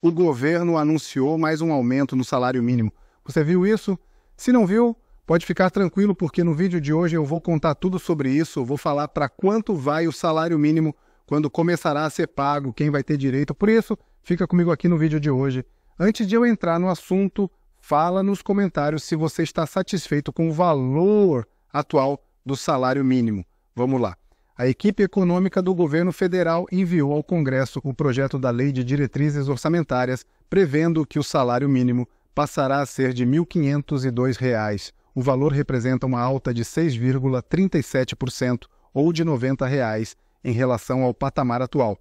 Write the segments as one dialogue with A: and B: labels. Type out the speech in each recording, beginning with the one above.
A: o governo anunciou mais um aumento no salário mínimo. Você viu isso? Se não viu, pode ficar tranquilo, porque no vídeo de hoje eu vou contar tudo sobre isso, vou falar para quanto vai o salário mínimo, quando começará a ser pago, quem vai ter direito. Por isso, fica comigo aqui no vídeo de hoje. Antes de eu entrar no assunto, fala nos comentários se você está satisfeito com o valor atual do salário mínimo. Vamos lá. A equipe econômica do governo federal enviou ao Congresso o projeto da Lei de Diretrizes Orçamentárias, prevendo que o salário mínimo passará a ser de R$ 1.502. O valor representa uma alta de 6,37% ou de R$ 90 reais em relação ao patamar atual,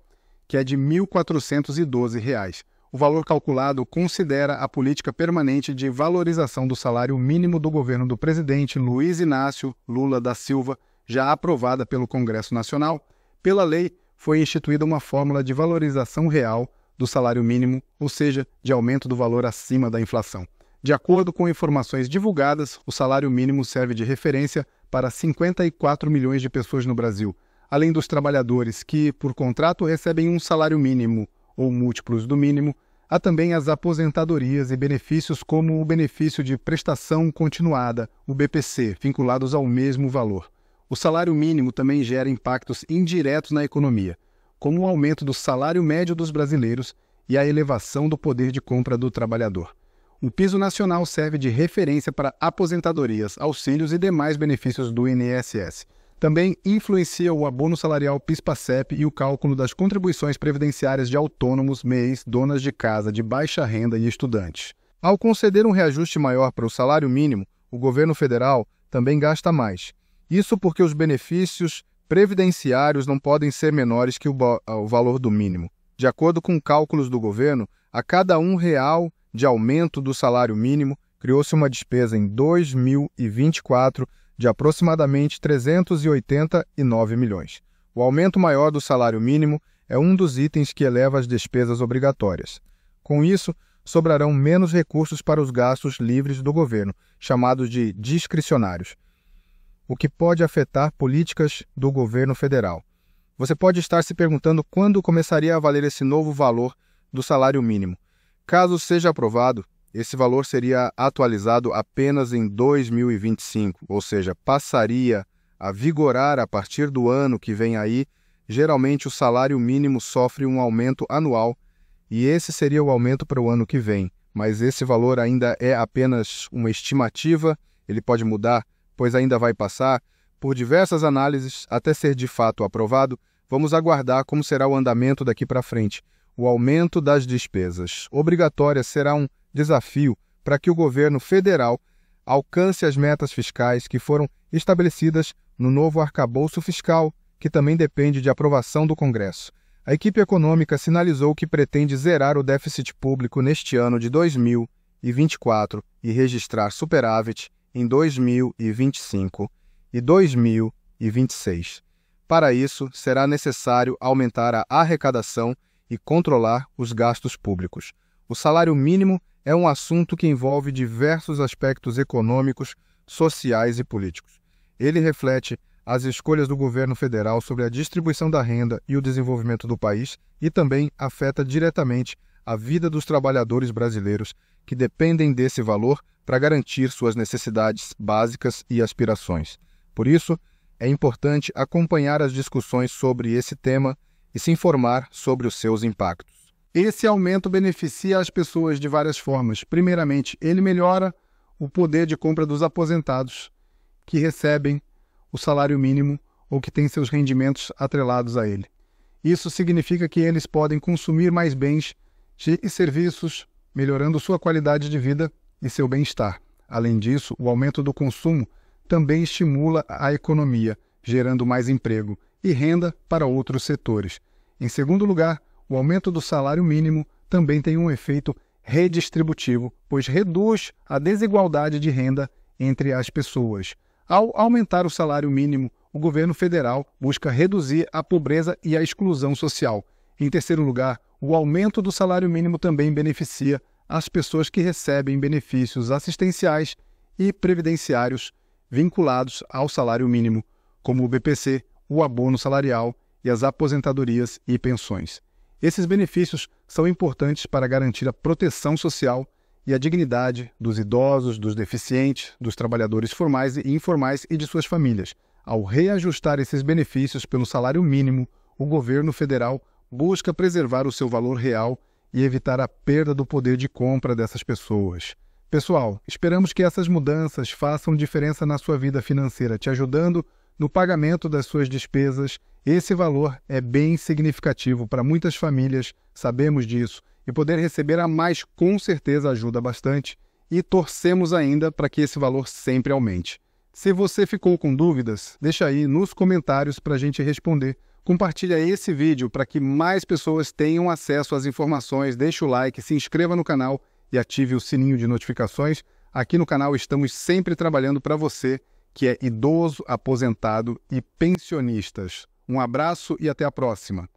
A: que é de R$ 1.412. O valor calculado considera a política permanente de valorização do salário mínimo do governo do presidente Luiz Inácio Lula da Silva já aprovada pelo Congresso Nacional, pela lei foi instituída uma fórmula de valorização real do salário mínimo, ou seja, de aumento do valor acima da inflação. De acordo com informações divulgadas, o salário mínimo serve de referência para 54 milhões de pessoas no Brasil, além dos trabalhadores que, por contrato, recebem um salário mínimo ou múltiplos do mínimo, há também as aposentadorias e benefícios como o benefício de prestação continuada, o BPC, vinculados ao mesmo valor. O salário mínimo também gera impactos indiretos na economia, como o aumento do salário médio dos brasileiros e a elevação do poder de compra do trabalhador. O piso nacional serve de referência para aposentadorias, auxílios e demais benefícios do INSS. Também influencia o abono salarial PIS/PASEP e o cálculo das contribuições previdenciárias de autônomos, MEIs, donas de casa de baixa renda e estudantes. Ao conceder um reajuste maior para o salário mínimo, o governo federal também gasta mais. Isso porque os benefícios previdenciários não podem ser menores que o, o valor do mínimo. De acordo com cálculos do governo, a cada um real de aumento do salário mínimo, criou-se uma despesa em 2024 de aproximadamente 389 milhões. O aumento maior do salário mínimo é um dos itens que eleva as despesas obrigatórias. Com isso, sobrarão menos recursos para os gastos livres do governo, chamados de discricionários o que pode afetar políticas do governo federal. Você pode estar se perguntando quando começaria a valer esse novo valor do salário mínimo. Caso seja aprovado, esse valor seria atualizado apenas em 2025, ou seja, passaria a vigorar a partir do ano que vem aí. Geralmente o salário mínimo sofre um aumento anual e esse seria o aumento para o ano que vem, mas esse valor ainda é apenas uma estimativa, ele pode mudar pois ainda vai passar por diversas análises até ser de fato aprovado, vamos aguardar como será o andamento daqui para frente. O aumento das despesas obrigatórias será um desafio para que o governo federal alcance as metas fiscais que foram estabelecidas no novo arcabouço fiscal, que também depende de aprovação do Congresso. A equipe econômica sinalizou que pretende zerar o déficit público neste ano de 2024 e registrar superávit em 2025 e 2026. Para isso, será necessário aumentar a arrecadação e controlar os gastos públicos. O salário mínimo é um assunto que envolve diversos aspectos econômicos, sociais e políticos. Ele reflete as escolhas do governo federal sobre a distribuição da renda e o desenvolvimento do país e também afeta diretamente a vida dos trabalhadores brasileiros que dependem desse valor para garantir suas necessidades básicas e aspirações. Por isso, é importante acompanhar as discussões sobre esse tema e se informar sobre os seus impactos. Esse aumento beneficia as pessoas de várias formas. Primeiramente, ele melhora o poder de compra dos aposentados que recebem o salário mínimo ou que têm seus rendimentos atrelados a ele. Isso significa que eles podem consumir mais bens e serviços, melhorando sua qualidade de vida e seu bem-estar. Além disso, o aumento do consumo também estimula a economia, gerando mais emprego e renda para outros setores. Em segundo lugar, o aumento do salário mínimo também tem um efeito redistributivo, pois reduz a desigualdade de renda entre as pessoas. Ao aumentar o salário mínimo, o governo federal busca reduzir a pobreza e a exclusão social. Em terceiro lugar, o aumento do salário mínimo também beneficia as pessoas que recebem benefícios assistenciais e previdenciários vinculados ao salário mínimo, como o BPC, o abono salarial e as aposentadorias e pensões. Esses benefícios são importantes para garantir a proteção social e a dignidade dos idosos, dos deficientes, dos trabalhadores formais e informais e de suas famílias. Ao reajustar esses benefícios pelo salário mínimo, o governo federal busca preservar o seu valor real e evitar a perda do poder de compra dessas pessoas. Pessoal, esperamos que essas mudanças façam diferença na sua vida financeira, te ajudando no pagamento das suas despesas. Esse valor é bem significativo para muitas famílias, sabemos disso, e poder receber a mais com certeza ajuda bastante e torcemos ainda para que esse valor sempre aumente. Se você ficou com dúvidas, deixa aí nos comentários para a gente responder Compartilha esse vídeo para que mais pessoas tenham acesso às informações. Deixe o like, se inscreva no canal e ative o sininho de notificações. Aqui no canal estamos sempre trabalhando para você que é idoso, aposentado e pensionistas. Um abraço e até a próxima.